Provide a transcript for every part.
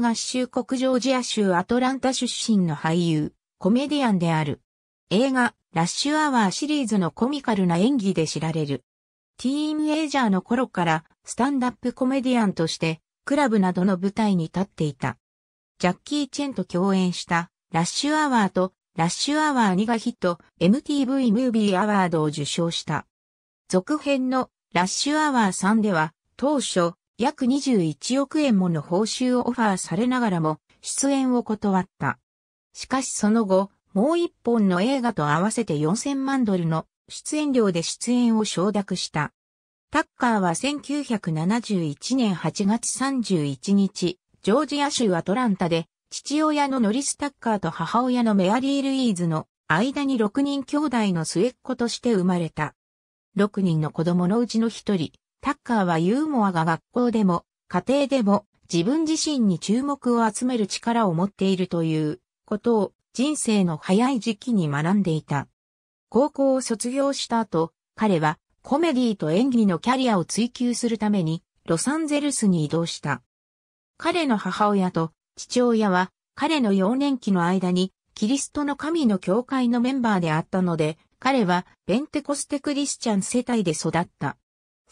合衆国ジョージア州アトランタ出身の俳優、コメディアンである。映画、ラッシュアワーシリーズのコミカルな演技で知られる。ティーンエイジャーの頃からスタンダップコメディアンとしてクラブなどの舞台に立っていた。ジャッキー・チェンと共演したラッシュアワーとラッシュアワー2がヒット MTV ムービーアワードを受賞した。続編のラッシュアワー3では当初約21億円もの報酬をオファーされながらも出演を断った。しかしその後、もう一本の映画と合わせて4000万ドルの出演料で出演を承諾した。タッカーは1971年8月31日、ジョージア州アトランタで、父親のノリス・タッカーと母親のメアリー・ルイーズの間に6人兄弟の末っ子として生まれた。6人の子供のうちの1人、タッカーはユーモアが学校でも、家庭でも、自分自身に注目を集める力を持っているということを人生の早い時期に学んでいた。高校を卒業した後、彼はコメディと演技のキャリアを追求するためにロサンゼルスに移動した。彼の母親と父親は彼の幼年期の間にキリストの神の教会のメンバーであったので、彼はベンテコステクリスチャン世帯で育った。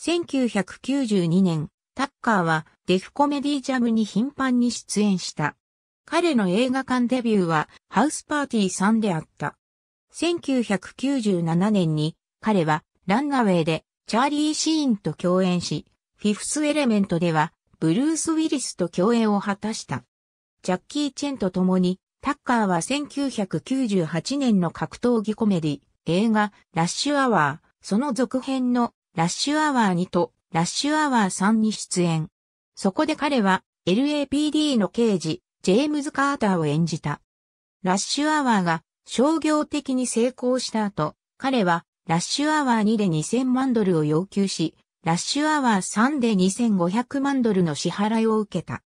1992年、タッカーはデフコメディジャムに頻繁に出演した。彼の映画館デビューはハウスパーティー3であった。1997年に彼はランナウェイでチャーリー・シーンと共演し、フィフス・エレメントではブルース・ウィリスと共演を果たした。ジャッキー・チェンと共にタッカーは1998年の格闘技コメディ映画ラッシュアワー、その続編のラッシュアワー2とラッシュアワー3に出演。そこで彼は LAPD の刑事、ジェームズ・カーターを演じた。ラッシュアワーが商業的に成功した後、彼はラッシュアワー2で2000万ドルを要求し、ラッシュアワー3で2500万ドルの支払いを受けた。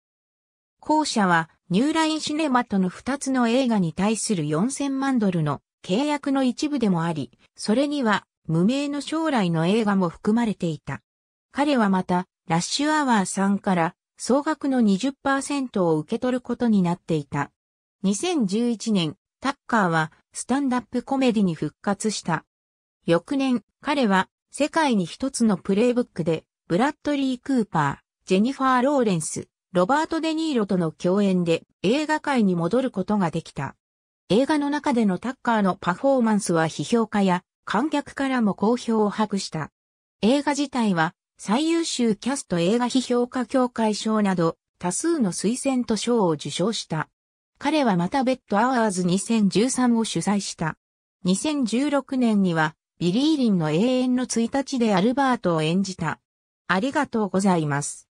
後者はニューラインシネマとの2つの映画に対する4000万ドルの契約の一部でもあり、それには無名の将来の映画も含まれていた。彼はまた、ラッシュアワーさんから総額の20%を受け取ることになっていた。2011年、タッカーはスタンダップコメディに復活した。翌年、彼は世界に一つのプレイブックで、ブラッドリー・クーパー、ジェニファー・ローレンス、ロバート・デ・ニーロとの共演で映画界に戻ることができた。映画の中でのタッカーのパフォーマンスは批評家や観客からも好評を博した。映画自体は最優秀キャスト映画批評家協会賞など多数の推薦と賞を受賞した。彼はまたベッドアワーズ2013を主催した。2016年にはビリーリンの永遠の1日でアルバートを演じた。ありがとうございます。